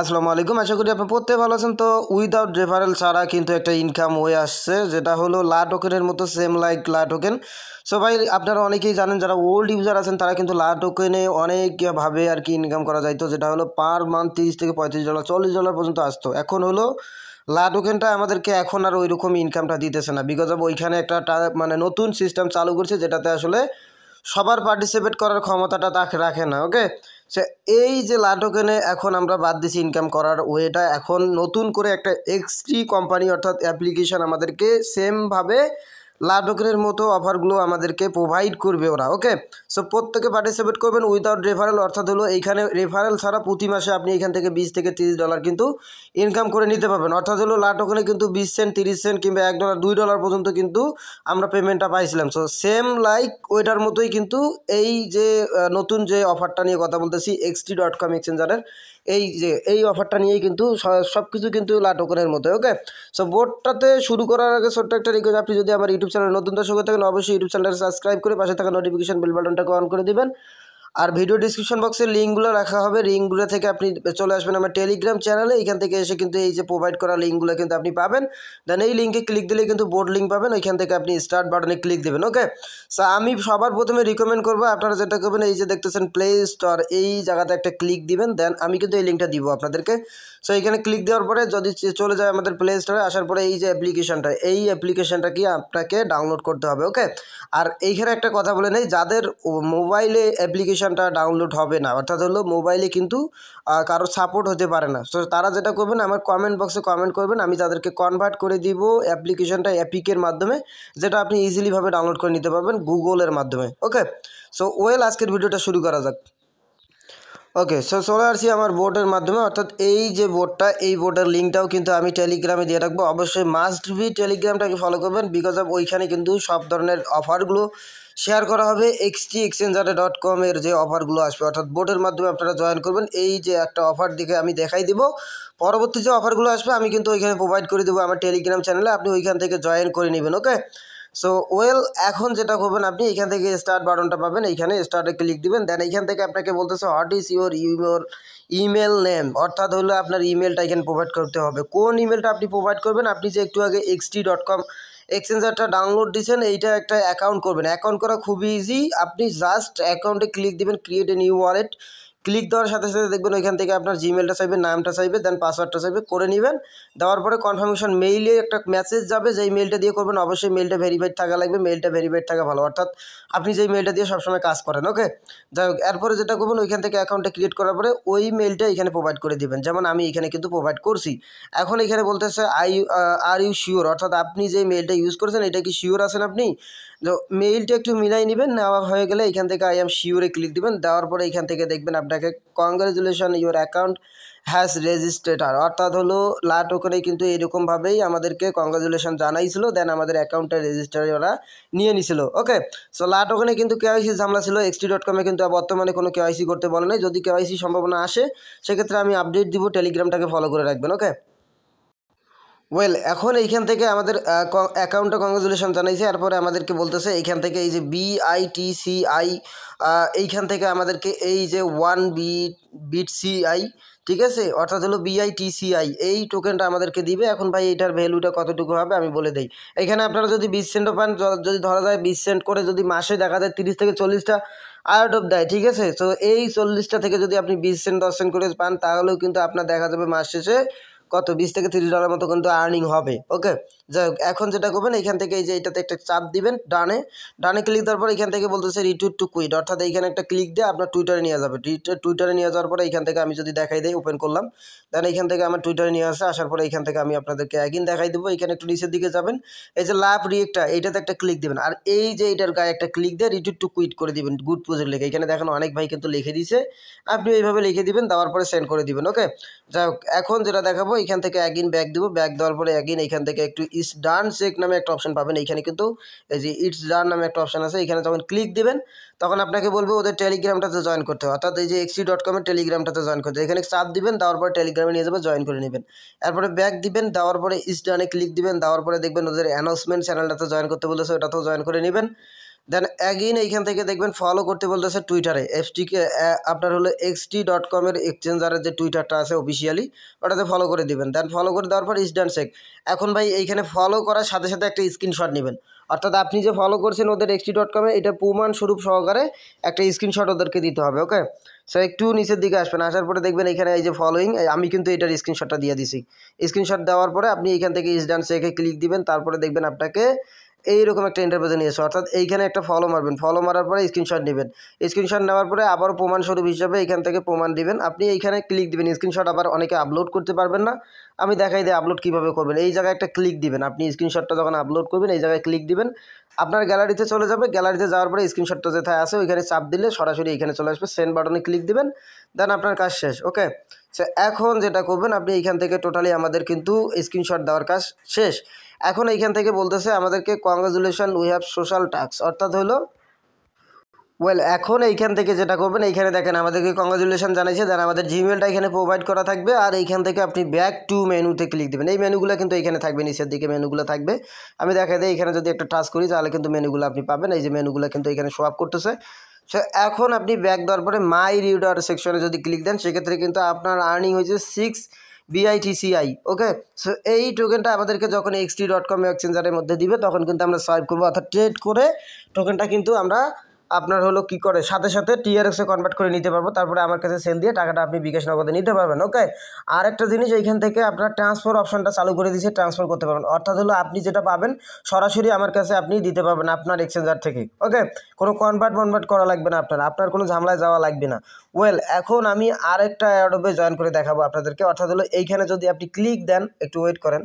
আসসালামু আলাইকুম আশা করি আপনি পড়তে ভালো আছেন তো উইদাউট রেফারেল ছাড়া কিন্তু একটা ইনকাম হয়ে আসছে যেটা হলো লা টোকেনের মতো same like LA token so ভাই আপনারা অনেকেই জানেন যারা ওল্ড ইউজার আছেন তারা কিন্তু লা টোকেনে অনেকভাবে আর কি ইনকাম করা যাইতো যেটা হলো পার মান্থ তিরিশ থেকে পঁয়ত্রিশ ডলার চল্লিশ ডলার পর্যন্ত আসতো এখন হলো লা টোকেনটা আমাদেরকে এখন আর ওই রকম ইনকামটা দিতেছে না বিকজ অব ওইখানে একটা মানে নতুন সিস্টেম চালু করছে যেটাতে আসলে সবার পার্টিসিপেট করার ক্ষমতাটা তাকে রাখে না ওকে সে এই যে লাটোকেনে এখন আমরা বাদ দিছি ইনকাম করার ওয়েটা এখন নতুন করে একটা এক্সট্রি কোম্পানি অর্থাৎ অ্যাপ্লিকেশান আমাদেরকে সেমভাবে লাডোকের মতো অফারগুলো আমাদেরকে প্রোভাইড করবে ওরা ওকে সো প্রত্যেকে পার্টিসিপেট করবেন উইদাউট রেফারেল অর্থাৎ হলো এইখানে রেফারেল ছাড়া প্রতি মাসে আপনি এখান থেকে বিশ থেকে তিরিশ ডলার কিন্তু ইনকাম করে নিতে পারবেন অর্থাৎ হলো লাটোকনে কিন্তু বিশ সেন্ট তিরিশ সেন্ট কিংবা এক ডলার দুই ডলার পর্যন্ত কিন্তু আমরা পেমেন্টটা পাইছিলাম সো সেম লাইক ওইটার মতোই কিন্তু এই যে নতুন যে অফারটা নিয়ে কথা বলতেছি এক্সটি ডট কম এক্সচেঞ্জারের এই যে এই অফারটা নিয়েই কিন্তু সব কিছু কিন্তু লাটোকনের মতো ওকে সো বোর্ডটাতে শুরু করার আগে ছোট্ট একটা রিকোয়েস্ট আপনি যদি আমার ইউটিউব চ্যানেল নতুন দর্শক থাকেন অবশ্যই ইউটিউব চ্যানেলটা সাবস্ক্রাইব করে পাশে থাকা নোটিফিকেশন বেল বাটনটাকে অন করে দেবেন আর ভিডিও ডিসক্রিপশন বক্সে লিঙ্কগুলো রাখা হবে লিঙ্কগুলো থেকে আপনি চলে আসবেন আমার টেলিগ্রাম চ্যানেলে এখান থেকে এসে কিন্তু এই যে প্রোভাইড করা লিঙ্কগুলো কিন্তু আপনি পাবেন দেন এই লিঙ্কে ক্লিক দিলে কিন্তু বোর্ড লিঙ্ক পাবেন ওইখান থেকে আপনি স্টার্ট বাটনে ক্লিক দেবেন ওকে সা আমি সবার প্রথমে রিকমেন্ড করবো আপনারা যেটা করবেন এই যে দেখতেছেন প্লে স্টোর এই জায়গাতে একটা ক্লিক দিবেন দেন আমি কিন্তু এই লিঙ্কটা দিব আপনাদেরকে সো এখানে ক্লিক দেওয়ার পরে যদি চলে যায় আমাদের প্লে স্টোরে আসার পরে এই যে অ্যাপ্লিকেশানটা এই অ্যাপ্লিকেশানটা কি আপনাকে ডাউনলোড করতে হবে ওকে আর এইখানে একটা কথা বলে নেই যাদের মোবাইলে অ্যাপ্লিকেশানটা ডাউনলোড হবে না অর্থাৎ হলো মোবাইলে কিন্তু কারো সাপোর্ট হতে পারে না সো তারা যেটা করবেন আমার কমেন্ট বক্সে কমেন্ট করবেন আমি তাদেরকে কনভার্ট করে দিব অ্যাপ্লিকেশানটা অ্যাপিকের মাধ্যমে যেটা আপনি ইজিলিভাবে ডাউনলোড করে নিতে পারবেন গুগলের মাধ্যমে ওকে সো ওয়েল আজকের ভিডিওটা শুরু করা যাক ওকে সো চলে আসছি আমার বোর্ডের মাধ্যমে অর্থাৎ এই যে বোর্ডটা এই বোর্ডের লিঙ্কটাও কিন্তু আমি টেলিগ্রামে দিয়ে রাখবো অবশ্যই মাস্ট বি টেলিগ্রামটাকে ফলো করবেন বিকজ অফ ওইখানে কিন্তু সব ধরনের অফারগুলো শেয়ার করা হবে এক্সটি এক্সচেঞ্জারে ডট কমের যে অফারগুলো আসবে অর্থাৎ বোর্ডের মাধ্যমে আপনারা জয়েন করবেন এই যে একটা অফার দেখে আমি দেখাই দিব পরবর্তী যে অফারগুলো আসবে আমি কিন্তু ওইখানে প্রোভাইড করে দেবো আমার টেলিগ্রাম চ্যানেলে আপনি ওইখান থেকে জয়েন করে নেবেন ওকে সো ওয়েল এখন যেটা করবেন আপনি এখান থেকে স্টার্ট বাটনটা পাবেন এইখানে স্টার্টে ক্লিক দিবেন দেন এখান থেকে আপনাকে বলতেছে what is your your email name অর্থাৎ হলো আপনার ইমেলটা এখানে প্রোভাইড করতে হবে কোন ইমেলটা আপনি প্রোভাইড করবেন আপনি যে একটু আগে এক্সটি ডট কম এক্সচেঞ্জারটা ডাউনলোড দিয়েছেন এইটা একটা অ্যাকাউন্ট করবেন অ্যাকাউন্ট করা খুবই ইজি আপনি জাস্ট অ্যাকাউন্টে ক্লিক দিবেন create a new wallet click দেওয়ার সাথে সাথে দেখবেন ওইখান থেকে আপনার জিমেলটা চাইবে নামটা চাইবে দেন পাসওয়ার্ডটা চাইবে করে নেবেন দেওয়ার পরে কনফার্মেশন মেইলে একটা মেসেজ যাবে যেই মেলটা দিয়ে করবেন অবশ্যই মেলটা ভেরিফাইড থাকা লাগবে মেলটা ভেরিফাইড থাকা ভালো অর্থাৎ আপনি যেই মেলটা দিয়ে সবসময় কাজ করেন ওকে যাই হোক এরপরে যেটা করবেন ওইখান থেকে অ্যাকাউন্টটা ক্রিয়েট করার পরে ওই মেলটা এখানে প্রোভাইড করে দেবেন যেমন আমি এখানে কিন্তু প্রোভাইড করছি এখন এখানে বলতেছে আই আর ইউ শিওর অর্থাৎ আপনি যেই মেলটা ইউজ করেছেন এটা কি শিওর আছেন আপনি তো মেইলটা একটু মিলাই নেবেন নেওয়া হয়ে গেলে এখান থেকে আই এম শিওরে ক্লিক দেবেন দেওয়ার পরে এখান থেকে দেখবেন আপনাকে congratulation your account has registered অর্থাৎ হলো লাট ওখানে কিন্তু এরকমভাবেই আমাদেরকে কংগ্রেচুলেশন জানাইছিল দেন আমাদের অ্যাকাউন্টটা রেজিস্টার ওরা নিয়ে নিছিল ওকে সো লাট ওখানে কিন্তু কেওয়াইসি ঝামলা ছিল এক্সটি ডট কমে কিন্তু বর্তমানে কোনো কেওয়াইসি করতে বলে নাই যদি কেওয়াইসি সম্ভাবনা আসে সেক্ষেত্রে আমি আপডেট দিব টেলিগ্রামটাকে ফলো করে রাখবেন ওকে ওয়েল এখন এইখান থেকে আমাদের অ্যাকাউন্টে কংগ্রেচুলেশন জানাইছে এরপরে আমাদেরকে বলতেছে এইখান থেকে এই যে বিআইটিসিআই এইখান থেকে আমাদেরকে এই যে ওয়ান বিট বিট সিআই ঠিক আছে অর্থাৎ হলো বিআইটিসিআই এই টোকেনটা আমাদেরকে দিবে এখন ভাই এটার ভ্যালুটা কতটুকু হবে আমি বলে দিই এখানে আপনারা যদি বিশ সেন্টও পান যদি ধরা যায় বিশ সেন্ট করে যদি মাসে দেখা যায় তিরিশ থেকে চল্লিশটা আউট অফ দেয় ঠিক আছে তো এই চল্লিশটা থেকে যদি আপনি বিশ সেন্ট দশ সেন্ট করে পান তাহলেও কিন্তু আপনার দেখা যাবে মাস শেষে কত বিশ থেকে তিরিশ ডলার মতো কিন্তু আর্নিং হবে ওকে যাই হোক এখন যেটা করবেন এখান থেকে এই যে এটাতে একটা চাপ দিবেন ডানে ডানে ক্লিক দেওয়ার পর এখান থেকে বলতেছে রিটুইট টু কুইট অর্থাৎ এইখানে একটা ক্লিক দিয়ে আপনার টুইটারে নিয়ে যাবে টুইটারে নিয়ে যাওয়ার পরে এখান থেকে আমি যদি দেখাই দিই ওপেন করলাম দেন এখান থেকে আমার টুইটারে নিয়ে আসে আসার পরে এখান থেকে আমি আপনাদেরকে একদিন দেখাই দেবো এখানে একটু নিচের দিকে যাবেন এই যে লাভ রিয়েক্টটা এইটাতে একটা ক্লিক দেবেন আর এই যে এটার গায়ে একটা ক্লিক দিয়ে রিটুইট টু কুইট করে দিবেন গুড প্রজেক্ট লেখে এখানে দেখেন অনেক ভাই কিন্তু লিখে দিছে আপনি এইভাবে লিখে দিবেন দেওয়ার পরে সেন্ড করে দিবেন ওকে যাই হোক এখন যেটা দেখাবো এখান থেকে একদিন ব্যাগ দেবো ব্যাগ দেওয়ার পরে একদিন এখান থেকে একটু ইস ডান চেক নামে একটা অপশন পাবেন এইখানে কিন্তু এই যে ইটস ডান নামে একটা অপশন আছে এখানে যখন ক্লিক দেবেন তখন আপনাকে বলবে ওদের টেলিগ্রামটাতে জয়েন করতে হবে অর্থাৎ এই যে এক্সি ডট কমের টেলিগ্রামটাতে জয়েন করতে এখানে চাপ দিবেন দেওয়ার পরে টেলিগ্রামে নিয়ে যাবে জয়েন করে নেবেন এরপরে ব্যাক দিবেন দেওয়ার পরে ইস্ট ডানে ক্লিক দিবেন দেওয়ার পরে দেখবেন ওদের অ্যানাউন্সমেন্ট চ্যানেলটাতে জয়েন করতে বলেছে ওটাতেও জয়েন করে নেবেন দেন অ্যাগেইন এইখান থেকে দেখবেন ফলো করতে বলতেছে টুইটারে এফটিকে আপনার হলো এক্সটি ডট কমের এক্সচেঞ্জারের যে টুইটারটা আছে অফিসিয়ালি ওটাতে ফলো করে দিবেন দেন ফলো করে দেওয়ার পর ইস্টান শেক এখন ভাই এইখানে ফলো করার সাথে সাথে একটা স্ক্রিনশট নেবেন অর্থাৎ আপনি যে ফলো করছেন ওদের এক্সটি ডট কমে এটা প্রমাণ স্বরূপ সহকারে একটা স্ক্রিনশট ওদেরকে দিতে হবে ওকে সো একটু নিচের দিকে আসবেন আসার পরে দেখবেন এখানে এই যে ফলোয়িং আমি কিন্তু এটার স্ক্রিনশটটা দিয়ে দিছি স্ক্রিনশট দেওয়ার পরে আপনি এখান থেকে ইস্টান শেখে ক্লিক দিবেন তারপরে দেখবেন আপনাকে এইরকম একটা ইন্টারপ্রেজে নিয়ে এসো অর্থাৎ এইখানে একটা ফলো মারবেন ফলো মারার পরে স্ক্রিনশট নেবেন স্ক্রিনশট নেওয়ার পরে আবার প্রমাণস্বরূপ হিসাবে এখান থেকে প্রমাণ দিবেন আপনি এইখানে ক্লিক দিবেন স্ক্রিনশট আবার অনেকে আপলোড করতে পারবেন না আমি দেখাই দিই আপলোড কীভাবে করবেন এই জায়গায় একটা ক্লিক দিবেন আপনি স্ক্রিনশটটা যখন আপলোড করবেন এই জায়গায় ক্লিক দিবেন আপনার গ্যালারিতে চলে যাবে গ্যালারিতে যাওয়ার পরে স্ক্রিনশটটা যেথায় আছে ওইখানে চাপ দিলে সরাসরি এখানে চলে আসবে সেন্ড বাটনে ক্লিক দিবেন দেন আপনার কাজ শেষ ওকে সে এখন যেটা করবেন আপনি এইখান থেকে টোটালি আমাদের কিন্তু স্ক্রিনশট দেওয়ার কাজ শেষ এখন এইখান থেকে বলতেছে আমাদেরকে congratulation we have social task অর্থাৎ হলো ওয়েল এখন এইখান থেকে যেটা করবেন এইখানে দেখেন আমাদেরকে কংগ্রাচুলেশন জানাইছে দেন আমাদের জিমেলটা এখানে প্রোভাইড করা থাকবে আর এইখান থেকে আপনি ব্যাক টু মেনুতে ক্লিক দেবেন এই মেনুগুলো কিন্তু এখানে থাকবে নিচের দিকে মেনুগুলো থাকবে আমি দেখা দিই এখানে যদি একটা টাচ করি তাহলে কিন্তু মেনুগুলো আপনি পাবেন এই যে মেনুগুলো কিন্তু এখানে শো আপ করতেছে সো এখন আপনি ব্যাক দেওয়ার পরে মাই রিউডার সেকশনে যদি ক্লিক দেন সেক্ষেত্রে কিন্তু আপনার আর্নিং হয়েছে সিক্স বিআইটিসিআই ওকে সো এই টোকেনটা আমাদেরকে যখন এক্সটি ডট কম এক্সচেঞ্জারের মধ্যে দিবে তখন কিন্তু আমরা সোয়াইপ করবো অর্থাৎ ট্রেড করে টোকেনটা কিন্তু আমরা আপনার হলো কি করে সাথে সাথে টিআরএক্সে কনভার্ট করে নিতে পারবো তারপরে আমার কাছে সেল দিয়ে টাকাটা আপনি বিকাশ নগদে নিতে পারবেন ওকে আর একটা জিনিস এইখান থেকে আপনার ট্রান্সফার অপশনটা চালু করে দিয়েছে ট্রান্সফার করতে পারবেন অর্থাৎ হলো আপনি যেটা পাবেন সরাসরি আমার কাছে আপনি দিতে পারবেন আপনার এক্সচেঞ্জার থেকে ওকে কোনো কনভার্ট কনভার্ট করা লাগবে না আপনার আপনার কোনো ঝামেলায় যাওয়া লাগবে না ওয়েল এখন আমি আরেকটা অ্যাডোবে জয়েন করে দেখাবো আপনাদেরকে অর্থাৎ হলো এইখানে যদি আপনি ক্লিক দেন একটু ওয়েট করেন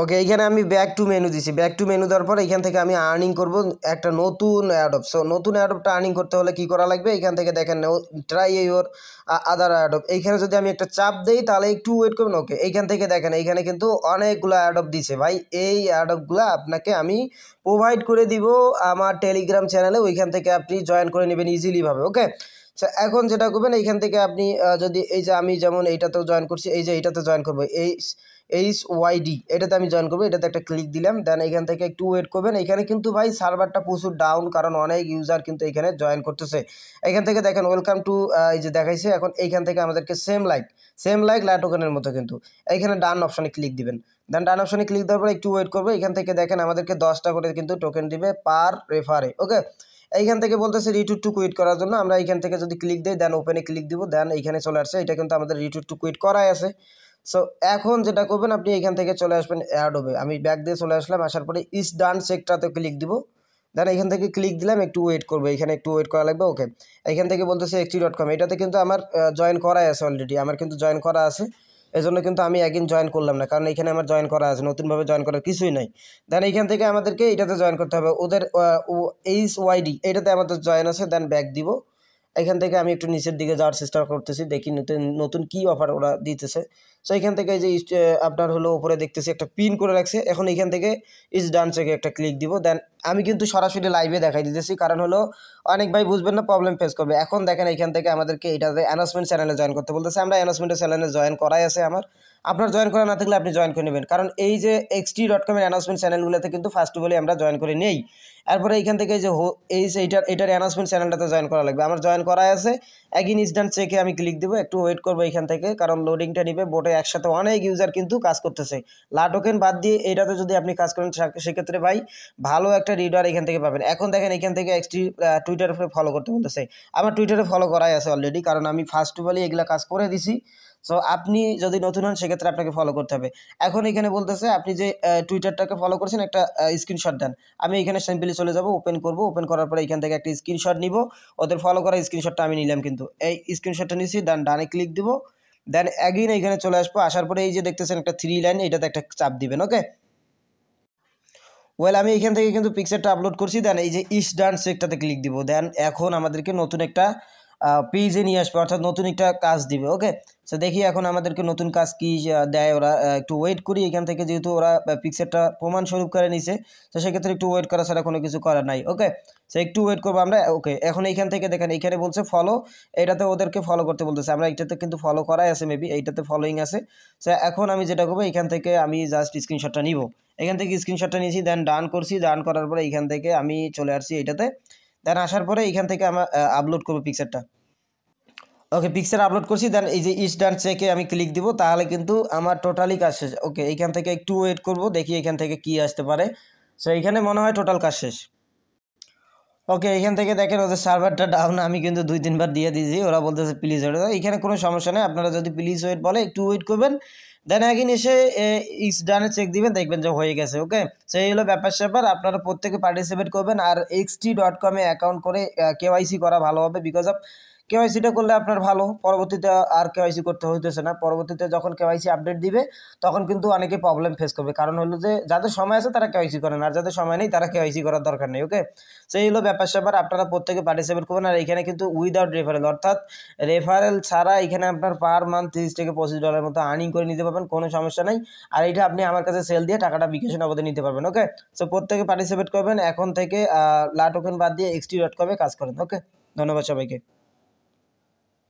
ওকে এখানে আমি ব্যাক টু মেনু দিছি ব্যাক টু মেনু দেওয়ার পর এখান থেকে আমি আর্নিং করব একটা নতুন অ্যাডপ সো নতুন অ্যাডপটা আর্নিং করতে হলে কি করা লাগবে এখান থেকে দেখেন ট্রাই ইউর আদার অ্যাডপ এইখানে যদি আমি একটা চাপ দেই তাহলে একটু ওয়েট করবেন ওকে এইখান থেকে দেখেন এইখানে কিন্তু অনেকগুলো অ্যাডপ দিছে ভাই এই অ্যাডপগুলো আপনাকে আমি প্রোভাইড করে দিব আমার টেলিগ্রাম চ্যানেলে ওইখান থেকে আপনি জয়েন করে নেবেন ইজিলিভাবে ওকে এখন যেটা করবেন এইখান থেকে আপনি যদি এই যে আমি যেমন এইটাতেও জয়েন করছি এই যে এইটাতে জয়েন করবো এই এইচ ওয়াইডি এটাতে আমি জয়েন করবো এটাতে একটা ক্লিক দিলাম দেন এখান থেকে একটু ওয়েট করবেন এখানে কিন্তু ভাই সার্ভারটা প্রচুর ডাউন কারণ অনেক ইউজার কিন্তু এখানে জয়েন করতেছে এখান থেকে দেখেন ওয়েলকাম টু এই যে দেখাইছে এখন এইখান থেকে আমাদেরকে সেম লাইক সেম লাইক লাটোকেনের মতো কিন্তু এইখানে ডান অপশানে ক্লিক দিবেন দেন ডান অপশানে ক্লিক দেওয়ার পরে একটু ওয়েট করবো এখান থেকে দেখেন আমাদেরকে দশটা করে কিন্তু টোকেন দিবে পার রেফারে ওকে এইখান থেকে বলতেছে রিটুট টু কুইট করার জন্য আমরা এইখান থেকে যদি ক্লিক দিই দেন ওপেনে ক্লিক দিব দেন এইখানে চলে আসছে এটা কিন্তু আমাদের রিটুট টু কুইট করাই আছে সো এখন যেটা করবেন আপনি এখান থেকে চলে আসবেন অ্যাডোবে আমি ব্যাক দিয়ে চলে আসলাম আসার পরে ইস ডান সেক্টরাতে ক্লিক দিব দেন এখান থেকে ক্লিক দিলাম একটু ওয়েট করবে এখানে একটু ওয়েট করা লাগবে ওকে এখান থেকে বলতেছে এক্সি ডট কম এটাতে কিন্তু আমার জয়েন করাই আছে অলরেডি আমার কিন্তু জয়েন করা আছে এই জন্য কিন্তু আমি একদিন জয়েন করলাম না কারণ এখানে আমার জয়েন করা আছে নতুনভাবে জয়েন করার কিছুই নাই দেন এখান থেকে আমাদেরকে এটাতে জয়েন করতে হবে ওদের এইচ ওয়াইডি এটাতে আমাদের জয়েন আছে দেন ব্যাক দিব এখান থেকে আমি একটু নিচের দিকে যাওয়ার চেষ্টা করতেছি দেখি নতুন নতুন কী অফার ওরা দিতেছে সো এখান থেকে যে আপনার হলো ওপরে দেখতেছি একটা পিন করে রাখছে এখন এখান থেকে ইজ ডান্সে একটা ক্লিক দিব দেন আমি কিন্তু সরাসরি লাইভে দেখাই দিতেছি কারণ হলো অনেক ভাই বুঝবেন না প্রবলেম ফেস করবে এখন দেখেন এখান থেকে আমাদেরকে এটা অ্যানাউন্সমেন্ট চ্যানেলে জয়েন করতে বলতেছে আমরা অ্যানাউন্সমেন্টের চ্যানেলে জয়েন করাই আছে আমার আপনার জয়েন করা না থাকলে আপনি জয়েন করে নেবেন কারণ এই যে এক্সটি ডট কমের অ্যানাউন্সমেন্ট চ্যানেলগুলোতে কিন্তু ফার্স্ট বলে আমরা জয়েন করে নেই এরপরে এইখান থেকে যে হো এই যে এইটার এটার অ্যানাউন্সমেন্ট চ্যানেলটাতে জয়েন করা লাগবে আমার জয়েন করাই আছে একই ইনস্ট্যান্ট চেকে আমি ক্লিক দেবো একটু ওয়েট করবো এইখান থেকে কারণ লোডিংটা নিবে বোটে একসাথে অনেক ইউজার কিন্তু কাজ করতেছে লাটোকেন বাদ দিয়ে এটাতে যদি আপনি কাজ করেন সেক্ষেত্রে ভাই ভালো একটা একটা রিডার এখান থেকে পাবেন এখন দেখেন এখান থেকে একটি টুইটার ফলো করতে বলতেছে আমার টুইটারে ফলো করাই আছে অলরেডি কারণ আমি ফার্স্ট অফ অলই এগুলো কাজ করে দিছি সো আপনি যদি নতুন হন সেক্ষেত্রে আপনাকে ফলো করতে হবে এখন এখানে বলতেছে আপনি যে টুইটারটাকে ফলো করছেন একটা স্ক্রিনশট দেন আমি এখানে স্যাম্পলি চলে যাব ওপেন করব ওপেন করার পরে এখান থেকে একটা স্ক্রিনশট নিব ওদের ফলো করা স্ক্রিনশটটা আমি নিলাম কিন্তু এই স্ক্রিনশটটা নিছি ডান ডানে ক্লিক দিব দেন অ্যাগেইন এখানে চলে আসবো আসার পরে এই যে দেখতেছেন একটা থ্রি লাইন এটাতে একটা চাপ দিবেন ওকে ওয়েল আমি এখান থেকে কিন্তু পিকচারটা আপলোড করছি দেন এই যে ইস্ট ডান্স সেক্টরতে ক্লিক দিব দেন এখন আমাদেরকে নতুন একটা পেজে নিয়ে আসবে অর্থাৎ নতুন একটা কাজ দিবে ওকে সো দেখি এখন আমাদেরকে নতুন কাজ কি দেয় ওরা একটু ওয়েট করি এখান থেকে যেহেতু ওরা পিকচারটা স্বরূপ করে নিছে তো সেক্ষেত্রে একটু ওয়েট করা ছাড়া কোনো কিছু করার নাই ওকে সো একটু ওয়েট করবো আমরা ওকে এখন এইখান থেকে দেখেন এখানে বলছে ফলো এটাতে ওদেরকে ফলো করতে বলতেছে আমরা এটাতে কিন্তু ফলো করাই আছে মেবি এইটাতে ফলোইং আছে সো এখন আমি যেটা করবো এখান থেকে আমি জাস্ট স্ক্রিনশটটা নিব এখান থেকে স্ক্রিনশটটা নিয়েছি দেন ডান করছি ডান করার পরে এখান থেকে আমি চলে আসছি এইটাতে দেন আসার পরে এখান থেকে আমার আপলোড করবো পিকচারটা ওকে পিকচার আপলোড করছি দেন এই যে ইস ডান চেকে আমি ক্লিক দিব তাহলে কিন্তু আমার টোটালি কাজ শেষ ওকে এখান থেকে একটু ওয়েট করব দেখি এখান থেকে কি আসতে পারে সো এখানে মনে হয় টোটাল কাজ শেষ ওকে এখান থেকে দেখেন ওদের সার্ভারটা ডাউন আমি কিন্তু দুই তিনবার দিয়ে দিয়েছি ওরা বলতেছে প্লিজ ওয়েট এখানে কোনো সমস্যা নেই আপনারা যদি প্লিজ ওয়েট বলে একটু ওয়েট করবেন দেন একদিন এসে ইস ডানে চেক দিবেন দেখবেন যে হয়ে গেছে ওকে সেই হলো ব্যাপার স্যাপার আপনারা প্রত্যেকে পার্টিসিপেট করবেন আর এক্সটি ডট কমে অ্যাকাউন্ট করে কেওয়াইসি করা ভালো হবে বিকজ অফ কেওয়াইসিটা করলে আপনার ভালো পরবর্তীতে আর কেওয়াইসি করতে হইতেছে না পরবর্তীতে যখন কেওয়াইসি আপডেট দিবে তখন কিন্তু অনেকে প্রবলেম ফেস করবে কারণ হলো যে যাদের সময় আছে তারা কেওয়াইসি করেন আর যাদের সময় নেই তারা কেওয়াইসি করার দরকার নেই ওকে সেই হলো ব্যাপার স্যাপার আপনারা প্রত্যেকে পার্টিসিপেট করবেন আর এখানে কিন্তু উইদাউট রেফারেল অর্থাৎ রেফারেল ছাড়া এখানে আপনার পার মান্থ তিরিশ থেকে পঁচিশ ডলারের মতো আর্নিং করে নিতে পারবেন কোনো সমস্যা নেই আর এটা আপনি আমার কাছে সেল দিয়ে টাকাটা বিকেশন অবধি নিতে পারবেন ওকে সো প্রত্যেকে পার্টিসিপেট করবেন এখন থেকে লাটোকেন বাদ দিয়ে এক্সটি ডট কমে কাজ করেন ওকে ধন্যবাদ সবাইকে